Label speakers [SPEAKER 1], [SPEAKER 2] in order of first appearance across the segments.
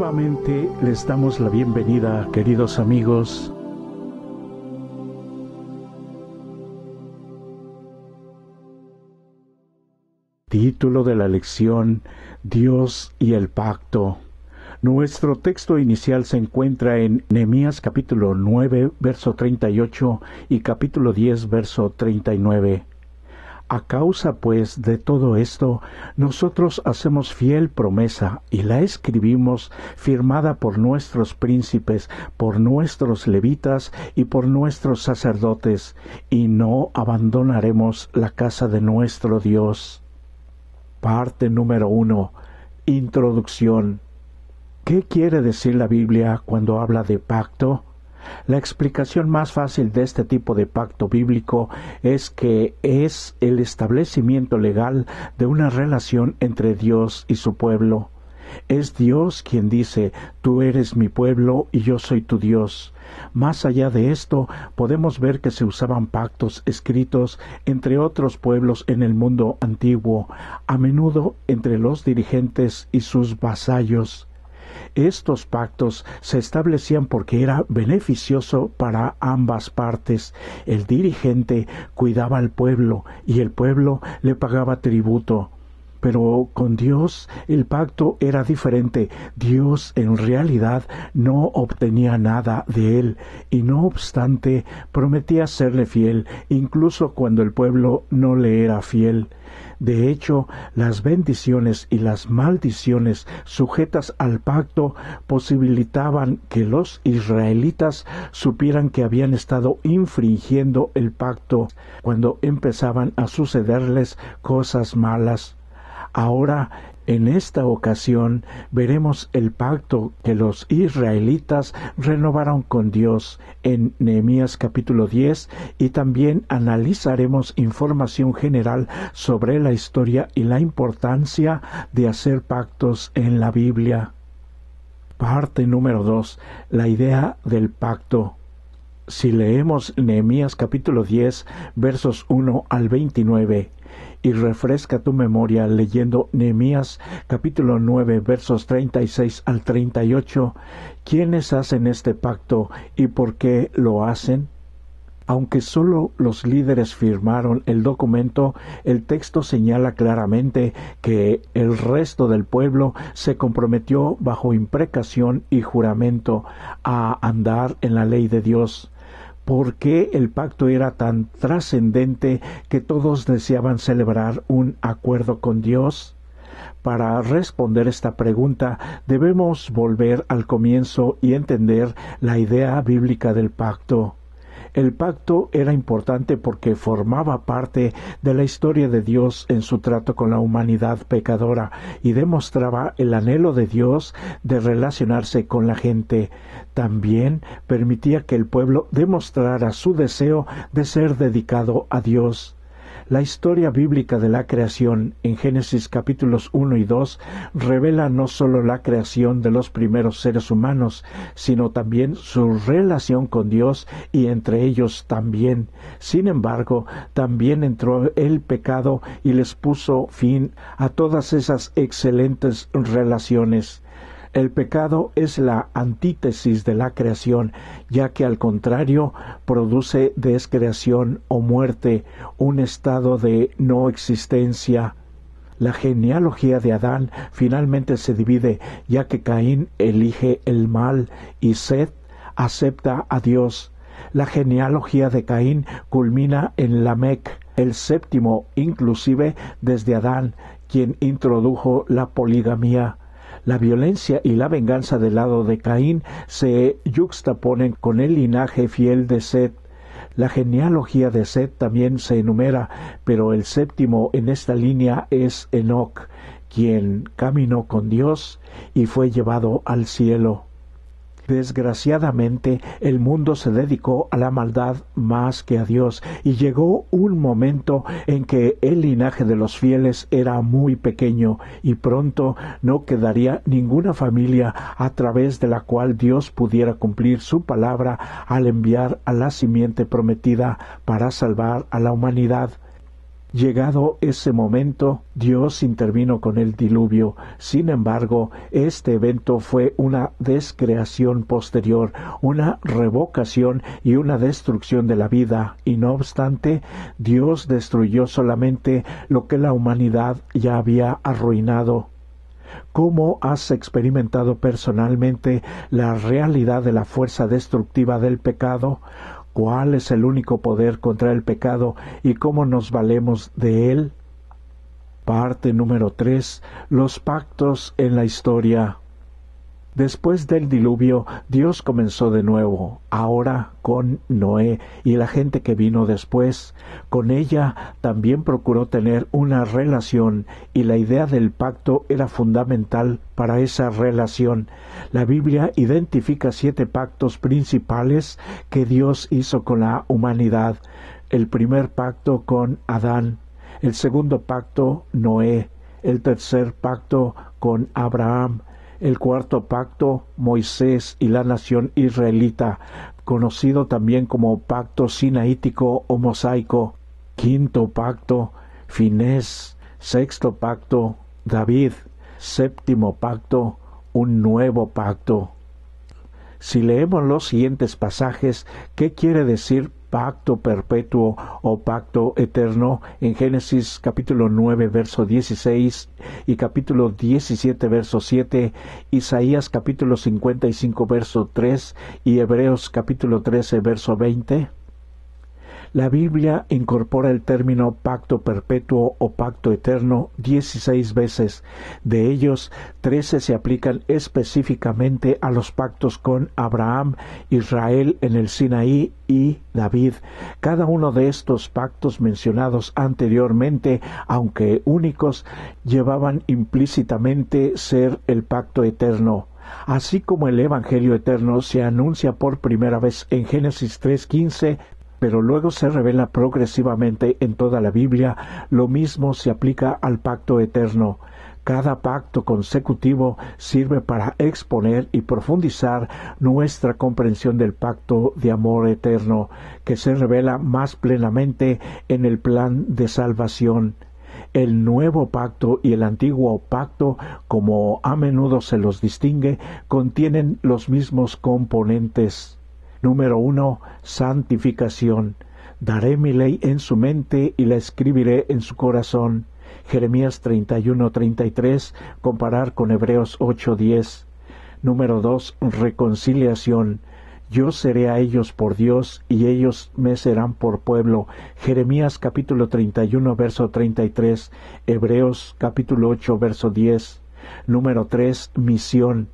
[SPEAKER 1] Nuevamente les damos la bienvenida, queridos amigos. Título de la lección Dios y el pacto. Nuestro texto inicial se encuentra en Nehemías capítulo 9 verso 38 y capítulo 10 verso 39. A causa, pues, de todo esto, nosotros hacemos fiel promesa y la escribimos firmada por nuestros príncipes, por nuestros levitas y por nuestros sacerdotes, y no abandonaremos la casa de nuestro Dios. Parte número uno. Introducción. ¿Qué quiere decir la Biblia cuando habla de pacto? La explicación más fácil de este tipo de pacto bíblico es que es el establecimiento legal de una relación entre Dios y su pueblo. Es Dios quien dice, tú eres mi pueblo y yo soy tu Dios. Más allá de esto, podemos ver que se usaban pactos escritos entre otros pueblos en el mundo antiguo, a menudo entre los dirigentes y sus vasallos. Estos pactos se establecían porque era beneficioso para ambas partes. El dirigente cuidaba al pueblo y el pueblo le pagaba tributo. Pero con Dios el pacto era diferente. Dios en realidad no obtenía nada de él y no obstante prometía serle fiel incluso cuando el pueblo no le era fiel. De hecho, las bendiciones y las maldiciones sujetas al pacto posibilitaban que los israelitas supieran que habían estado infringiendo el pacto cuando empezaban a sucederles cosas malas. Ahora, en esta ocasión, veremos el pacto que los israelitas renovaron con Dios en Nehemías capítulo 10 y también analizaremos información general sobre la historia y la importancia de hacer pactos en la Biblia. Parte número 2. La idea del pacto si leemos Nehemías capítulo 10, versos 1 al 29, y refresca tu memoria leyendo Nehemías capítulo 9 versos 36 al 38, ¿quiénes hacen este pacto y por qué lo hacen? Aunque solo los líderes firmaron el documento, el texto señala claramente que el resto del pueblo se comprometió bajo imprecación y juramento a andar en la ley de Dios por qué el pacto era tan trascendente que todos deseaban celebrar un acuerdo con Dios? Para responder esta pregunta debemos volver al comienzo y entender la idea bíblica del pacto. El pacto era importante porque formaba parte de la historia de Dios en su trato con la humanidad pecadora y demostraba el anhelo de Dios de relacionarse con la gente. También permitía que el pueblo demostrara su deseo de ser dedicado a Dios. La historia bíblica de la creación en Génesis capítulos 1 y 2 revela no solo la creación de los primeros seres humanos, sino también su relación con Dios y entre ellos también. Sin embargo, también entró el pecado y les puso fin a todas esas excelentes relaciones. El pecado es la antítesis de la creación, ya que al contrario produce descreación o muerte, un estado de no existencia. La genealogía de Adán finalmente se divide, ya que Caín elige el mal y Seth acepta a Dios. La genealogía de Caín culmina en Lamec, el séptimo inclusive desde Adán, quien introdujo la poligamía. La violencia y la venganza del lado de Caín se yuxtaponen con el linaje fiel de Seth. La genealogía de Seth también se enumera, pero el séptimo en esta línea es Enoch, quien caminó con Dios y fue llevado al cielo. Desgraciadamente, el mundo se dedicó a la maldad más que a Dios y llegó un momento en que el linaje de los fieles era muy pequeño y pronto no quedaría ninguna familia a través de la cual Dios pudiera cumplir su palabra al enviar a la simiente prometida para salvar a la humanidad. Llegado ese momento, Dios intervino con el diluvio. Sin embargo, este evento fue una descreación posterior, una revocación y una destrucción de la vida. Y no obstante, Dios destruyó solamente lo que la humanidad ya había arruinado. ¿Cómo has experimentado personalmente la realidad de la fuerza destructiva del pecado? ¿Cuál es el único poder contra el pecado y cómo nos valemos de él? Parte número 3. Los pactos en la historia Después del diluvio, Dios comenzó de nuevo, ahora con Noé y la gente que vino después. Con ella también procuró tener una relación y la idea del pacto era fundamental para esa relación. La Biblia identifica siete pactos principales que Dios hizo con la humanidad. El primer pacto con Adán, el segundo pacto Noé, el tercer pacto con Abraham, el cuarto pacto Moisés y la nación israelita, conocido también como pacto sinaítico o mosaico, quinto pacto Finés, sexto pacto David, séptimo pacto un nuevo pacto. Si leemos los siguientes pasajes, ¿qué quiere decir pacto perpetuo o pacto eterno en Génesis capítulo nueve verso 16 y capítulo 17 verso siete Isaías capítulo cincuenta y cinco verso tres y Hebreos capítulo trece verso veinte la Biblia incorpora el término pacto perpetuo o pacto eterno dieciséis veces. De ellos, trece se aplican específicamente a los pactos con Abraham, Israel en el Sinaí y David. Cada uno de estos pactos mencionados anteriormente, aunque únicos, llevaban implícitamente ser el pacto eterno. Así como el Evangelio eterno se anuncia por primera vez en Génesis 3.15, pero luego se revela progresivamente en toda la Biblia, lo mismo se aplica al pacto eterno. Cada pacto consecutivo sirve para exponer y profundizar nuestra comprensión del pacto de amor eterno, que se revela más plenamente en el plan de salvación. El nuevo pacto y el antiguo pacto, como a menudo se los distingue, contienen los mismos componentes. Número 1, santificación. Daré mi ley en su mente y la escribiré en su corazón. Jeremías 31:33, comparar con Hebreos 8:10. Número 2. Reconciliación. Yo seré a ellos por Dios y ellos me serán por pueblo. Jeremías capítulo 31, verso 33. Hebreos capítulo 8, verso 10. Número 3. Misión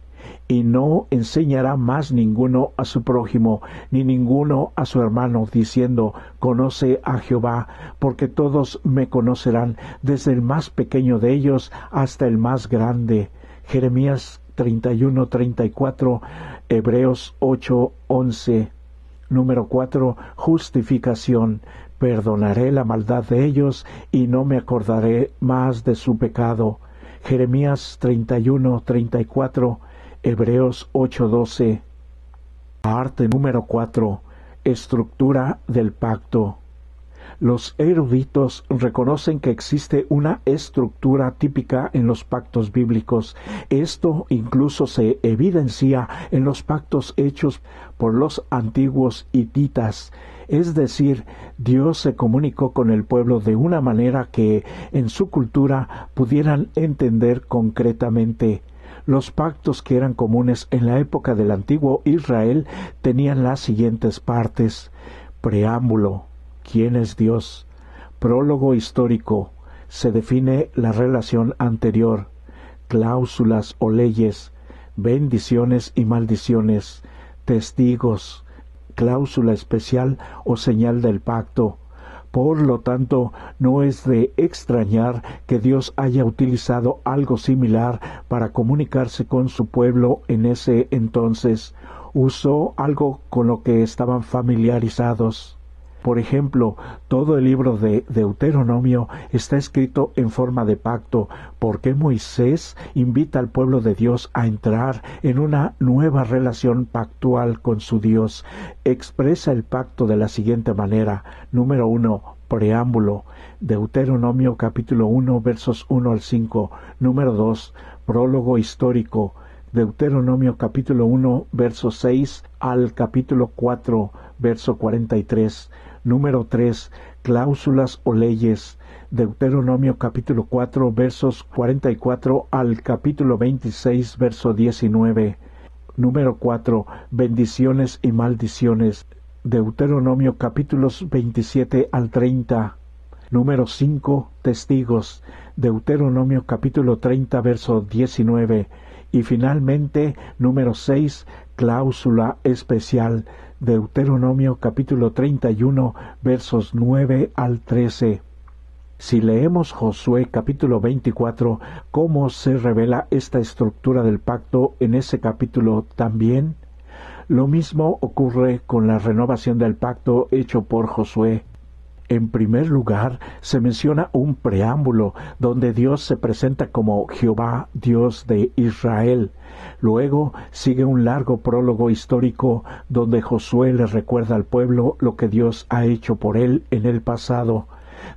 [SPEAKER 1] y no enseñará más ninguno a su prójimo, ni ninguno a su hermano, diciendo, Conoce a Jehová, porque todos me conocerán, desde el más pequeño de ellos hasta el más grande. Jeremías 31, 34, Hebreos 8, 11. Número 4. Justificación. Perdonaré la maldad de ellos y no me acordaré más de su pecado. Jeremías 31, 34. Hebreos 8:12. Parte número 4. Estructura del pacto. Los eruditos reconocen que existe una estructura típica en los pactos bíblicos. Esto incluso se evidencia en los pactos hechos por los antiguos hititas. Es decir, Dios se comunicó con el pueblo de una manera que en su cultura pudieran entender concretamente. Los pactos que eran comunes en la época del antiguo Israel tenían las siguientes partes. Preámbulo. ¿Quién es Dios? Prólogo histórico. Se define la relación anterior. Cláusulas o leyes. Bendiciones y maldiciones. Testigos. Cláusula especial o señal del pacto por lo tanto, no es de extrañar que Dios haya utilizado algo similar para comunicarse con su pueblo en ese entonces. Usó algo con lo que estaban familiarizados. Por ejemplo, todo el libro de Deuteronomio está escrito en forma de pacto, porque Moisés invita al pueblo de Dios a entrar en una nueva relación pactual con su Dios. Expresa el pacto de la siguiente manera. Número uno, preámbulo, Deuteronomio capítulo 1 versos 1 al 5, número 2, prólogo histórico, Deuteronomio capítulo 1 verso 6 al capítulo 4 verso 43, Número 3. Cláusulas o leyes. Deuteronomio capítulo 4 versos 44 al capítulo 26 verso 19. Número 4. Bendiciones y maldiciones. Deuteronomio capítulos 27 al 30. Número 5. Testigos. Deuteronomio capítulo 30 verso 19. Y finalmente, número 6. Cláusula especial. Deuteronomio capítulo 31 versos 9 al trece. Si leemos Josué capítulo 24, cómo se revela esta estructura del pacto en ese capítulo también, lo mismo ocurre con la renovación del pacto hecho por Josué. En primer lugar, se menciona un preámbulo donde Dios se presenta como Jehová, Dios de Israel. Luego sigue un largo prólogo histórico donde Josué le recuerda al pueblo lo que Dios ha hecho por él en el pasado.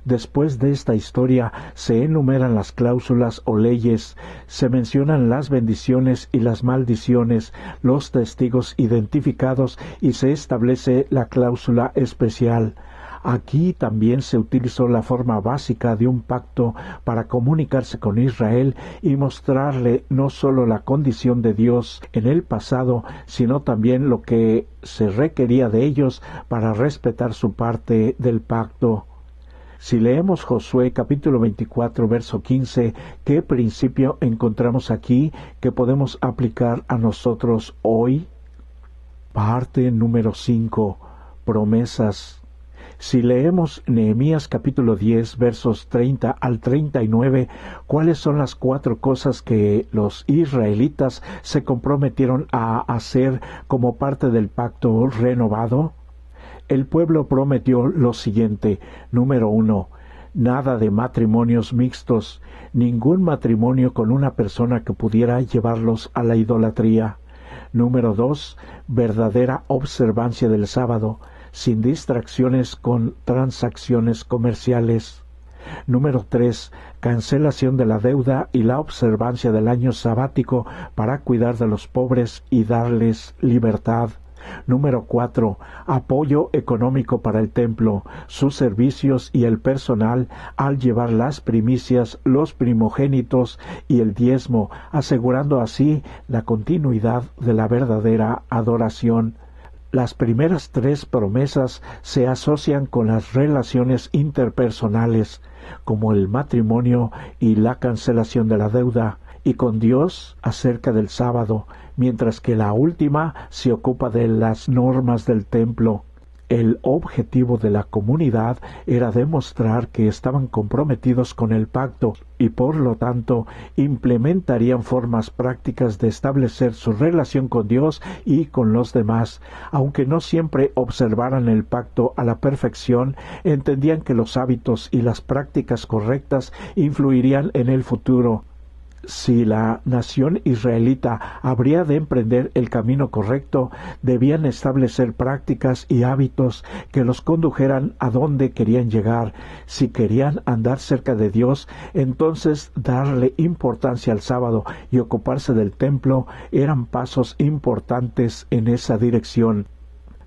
[SPEAKER 1] Después de esta historia se enumeran las cláusulas o leyes, se mencionan las bendiciones y las maldiciones, los testigos identificados y se establece la cláusula especial. Aquí también se utilizó la forma básica de un pacto para comunicarse con Israel y mostrarle no sólo la condición de Dios en el pasado, sino también lo que se requería de ellos para respetar su parte del pacto. Si leemos Josué capítulo 24, verso 15, ¿qué principio encontramos aquí que podemos aplicar a nosotros hoy? Parte número 5. Promesas si leemos Nehemías capítulo 10 versos 30 al 39, ¿cuáles son las cuatro cosas que los israelitas se comprometieron a hacer como parte del pacto renovado? El pueblo prometió lo siguiente, número uno, nada de matrimonios mixtos, ningún matrimonio con una persona que pudiera llevarlos a la idolatría. Número 2. Verdadera observancia del sábado sin distracciones con transacciones comerciales. Número 3. Cancelación de la deuda y la observancia del año sabático para cuidar de los pobres y darles libertad. Número 4. Apoyo económico para el templo, sus servicios y el personal al llevar las primicias, los primogénitos y el diezmo, asegurando así la continuidad de la verdadera adoración. Las primeras tres promesas se asocian con las relaciones interpersonales, como el matrimonio y la cancelación de la deuda, y con Dios acerca del sábado, mientras que la última se ocupa de las normas del templo, el objetivo de la comunidad era demostrar que estaban comprometidos con el pacto y por lo tanto implementarían formas prácticas de establecer su relación con Dios y con los demás. Aunque no siempre observaran el pacto a la perfección, entendían que los hábitos y las prácticas correctas influirían en el futuro si la nación israelita habría de emprender el camino correcto, debían establecer prácticas y hábitos que los condujeran a donde querían llegar. Si querían andar cerca de Dios, entonces darle importancia al sábado y ocuparse del templo eran pasos importantes en esa dirección.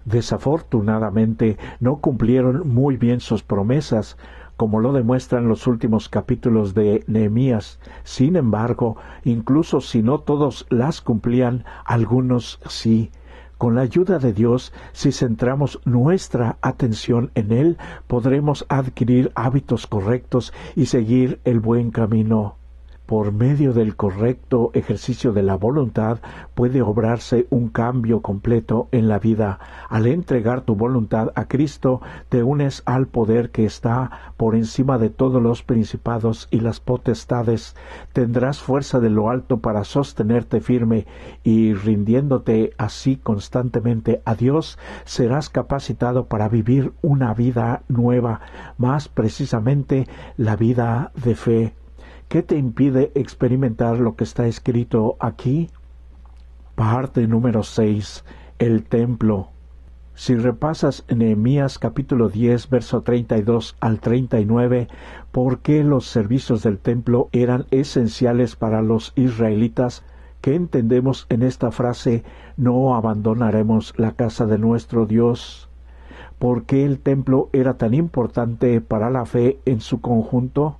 [SPEAKER 1] Desafortunadamente, no cumplieron muy bien sus promesas, como lo demuestran los últimos capítulos de Nehemías. Sin embargo, incluso si no todos las cumplían, algunos sí. Con la ayuda de Dios, si centramos nuestra atención en Él, podremos adquirir hábitos correctos y seguir el buen camino por medio del correcto ejercicio de la voluntad puede obrarse un cambio completo en la vida. Al entregar tu voluntad a Cristo, te unes al poder que está por encima de todos los principados y las potestades. Tendrás fuerza de lo alto para sostenerte firme y rindiéndote así constantemente a Dios, serás capacitado para vivir una vida nueva, más precisamente la vida de fe. ¿Qué te impide experimentar lo que está escrito aquí? Parte número 6. El templo. Si repasas Nehemías capítulo 10, verso 32 al 39, por qué los servicios del templo eran esenciales para los israelitas, ¿qué entendemos en esta frase no abandonaremos la casa de nuestro Dios? ¿Por qué el templo era tan importante para la fe en su conjunto?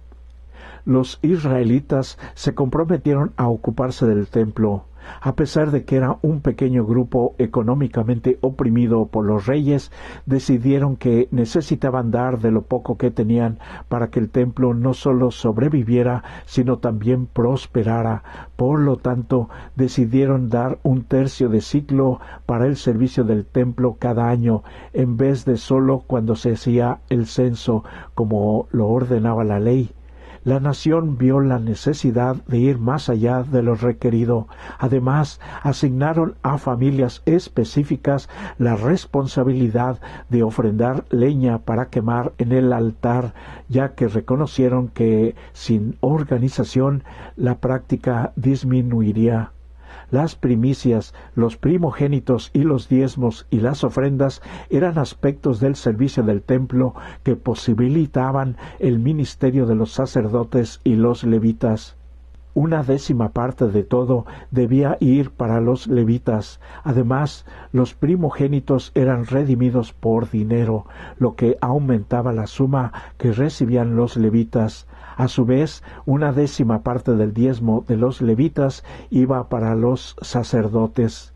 [SPEAKER 1] los israelitas se comprometieron a ocuparse del templo, a pesar de que era un pequeño grupo económicamente oprimido por los reyes, decidieron que necesitaban dar de lo poco que tenían para que el templo no solo sobreviviera, sino también prosperara. Por lo tanto, decidieron dar un tercio de ciclo para el servicio del templo cada año, en vez de solo cuando se hacía el censo, como lo ordenaba la ley. La nación vio la necesidad de ir más allá de lo requerido. Además, asignaron a familias específicas la responsabilidad de ofrendar leña para quemar en el altar, ya que reconocieron que sin organización la práctica disminuiría las primicias, los primogénitos y los diezmos y las ofrendas eran aspectos del servicio del templo que posibilitaban el ministerio de los sacerdotes y los levitas una décima parte de todo debía ir para los levitas. Además, los primogénitos eran redimidos por dinero, lo que aumentaba la suma que recibían los levitas. A su vez, una décima parte del diezmo de los levitas iba para los sacerdotes.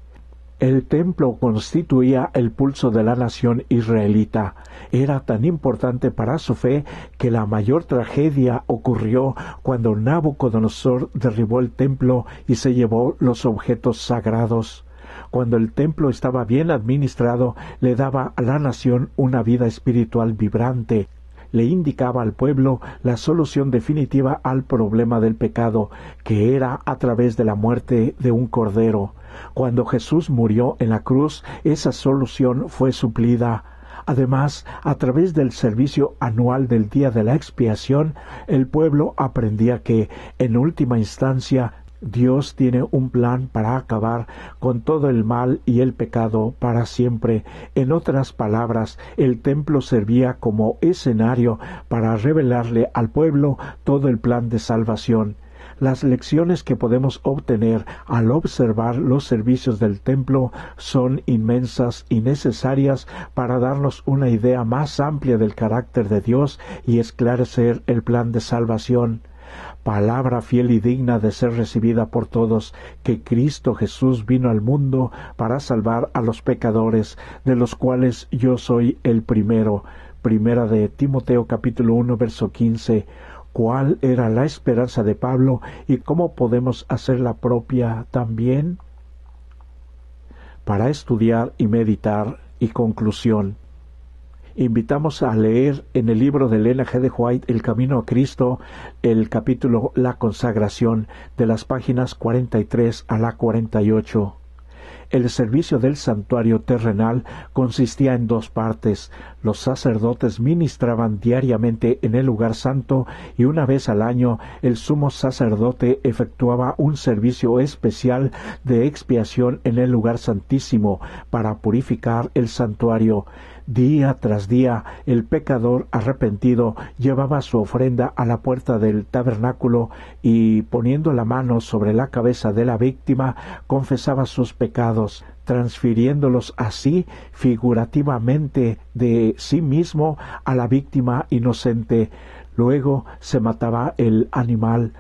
[SPEAKER 1] El templo constituía el pulso de la nación israelita. Era tan importante para su fe que la mayor tragedia ocurrió cuando Nabucodonosor derribó el templo y se llevó los objetos sagrados. Cuando el templo estaba bien administrado, le daba a la nación una vida espiritual vibrante, le indicaba al pueblo la solución definitiva al problema del pecado, que era a través de la muerte de un cordero. Cuando Jesús murió en la cruz, esa solución fue suplida. Además, a través del servicio anual del Día de la Expiación, el pueblo aprendía que, en última instancia, Dios tiene un plan para acabar con todo el mal y el pecado para siempre. En otras palabras, el templo servía como escenario para revelarle al pueblo todo el plan de salvación. Las lecciones que podemos obtener al observar los servicios del templo son inmensas y necesarias para darnos una idea más amplia del carácter de Dios y esclarecer el plan de salvación palabra fiel y digna de ser recibida por todos, que Cristo Jesús vino al mundo para salvar a los pecadores, de los cuales yo soy el primero. Primera de Timoteo capítulo 1 verso 15. ¿Cuál era la esperanza de Pablo y cómo podemos hacer la propia también? Para estudiar y meditar y conclusión invitamos a leer en el libro de Elena G. de White, El Camino a Cristo, el capítulo La consagración, de las páginas 43 a la 48. El servicio del santuario terrenal consistía en dos partes. Los sacerdotes ministraban diariamente en el lugar santo y una vez al año el sumo sacerdote efectuaba un servicio especial de expiación en el lugar santísimo para purificar el santuario. Día tras día el pecador arrepentido llevaba su ofrenda a la puerta del tabernáculo y poniendo la mano sobre la cabeza de la víctima confesaba sus pecados, transfiriéndolos así figurativamente de sí mismo a la víctima inocente. Luego se mataba el animal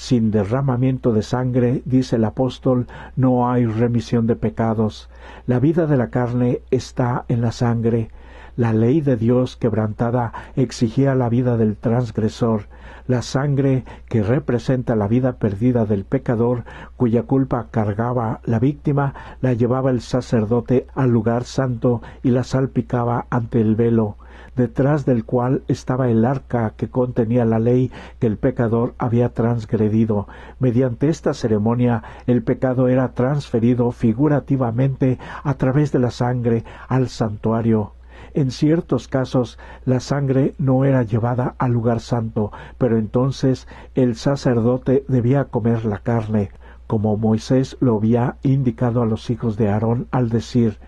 [SPEAKER 1] sin derramamiento de sangre, dice el apóstol, no hay remisión de pecados. La vida de la carne está en la sangre. La ley de Dios quebrantada exigía la vida del transgresor, la sangre que representa la vida perdida del pecador, cuya culpa cargaba la víctima, la llevaba el sacerdote al lugar santo y la salpicaba ante el velo detrás del cual estaba el arca que contenía la ley que el pecador había transgredido. Mediante esta ceremonia el pecado era transferido figurativamente a través de la sangre al santuario en ciertos casos la sangre no era llevada al lugar santo, pero entonces el sacerdote debía comer la carne, como Moisés lo había indicado a los hijos de Aarón al decir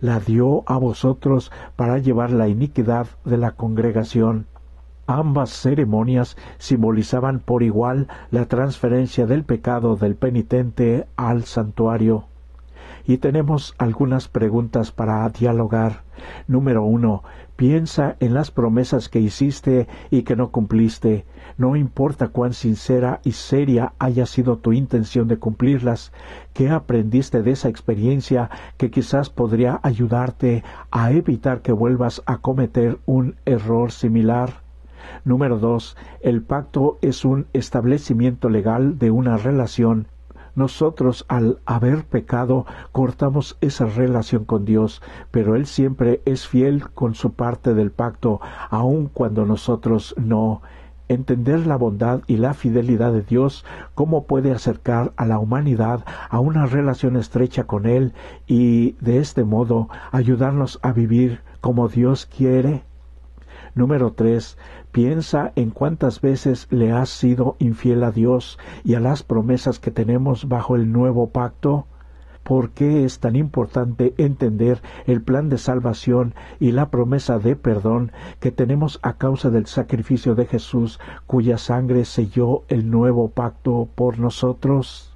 [SPEAKER 1] la dio a vosotros para llevar la iniquidad de la congregación. Ambas ceremonias simbolizaban por igual la transferencia del pecado del penitente al santuario. Y tenemos algunas preguntas para dialogar. Número 1. Piensa en las promesas que hiciste y que no cumpliste. No importa cuán sincera y seria haya sido tu intención de cumplirlas, ¿qué aprendiste de esa experiencia que quizás podría ayudarte a evitar que vuelvas a cometer un error similar? Número 2. El pacto es un establecimiento legal de una relación nosotros al haber pecado cortamos esa relación con Dios, pero Él siempre es fiel con su parte del pacto, aun cuando nosotros no. Entender la bondad y la fidelidad de Dios, cómo puede acercar a la humanidad a una relación estrecha con Él y de este modo ayudarnos a vivir como Dios quiere Número 3. Piensa en cuántas veces le has sido infiel a Dios y a las promesas que tenemos bajo el nuevo pacto. ¿Por qué es tan importante entender el plan de salvación y la promesa de perdón que tenemos a causa del sacrificio de Jesús, cuya sangre selló el nuevo pacto por nosotros?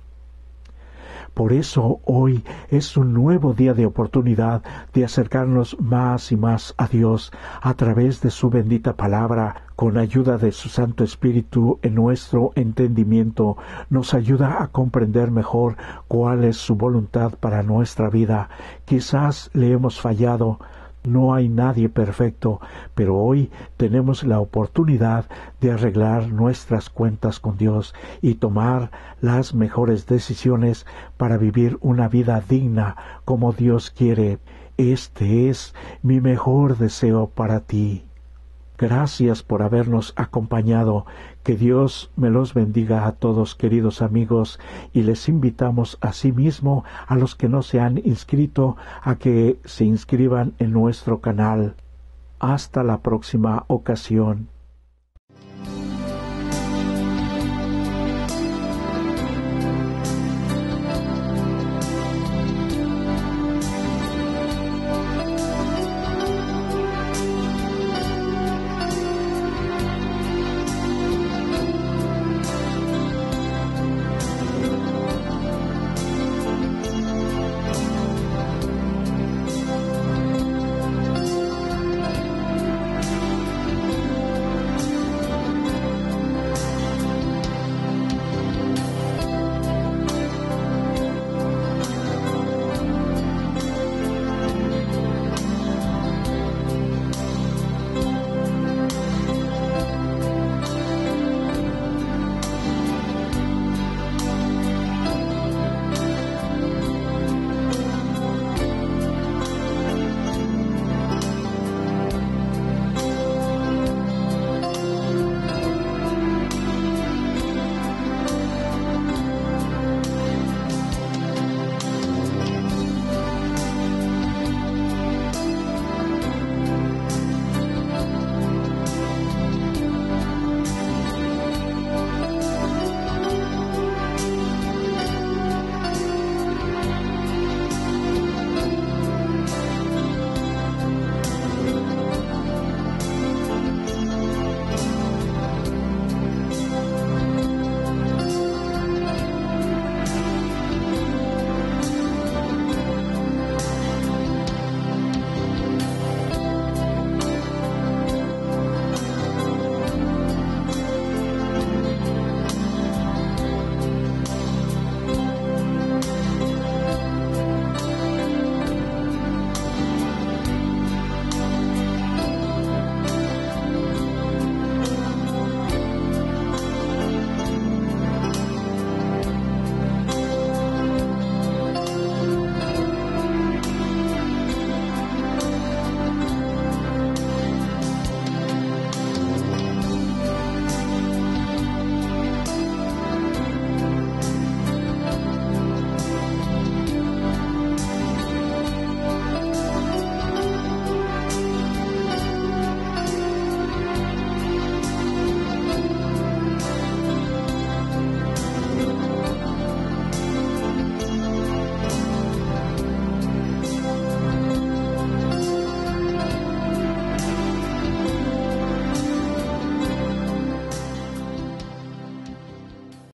[SPEAKER 1] Por eso hoy es un nuevo día de oportunidad de acercarnos más y más a Dios a través de su bendita palabra, con ayuda de su Santo Espíritu en nuestro entendimiento, nos ayuda a comprender mejor cuál es su voluntad para nuestra vida. Quizás le hemos fallado, no hay nadie perfecto, pero hoy tenemos la oportunidad de arreglar nuestras cuentas con Dios y tomar las mejores decisiones para vivir una vida digna como Dios quiere. Este es mi mejor deseo para ti. Gracias por habernos acompañado. Que Dios me los bendiga a todos, queridos amigos, y les invitamos a sí a los que no se han inscrito a que se inscriban en nuestro canal. Hasta la próxima ocasión.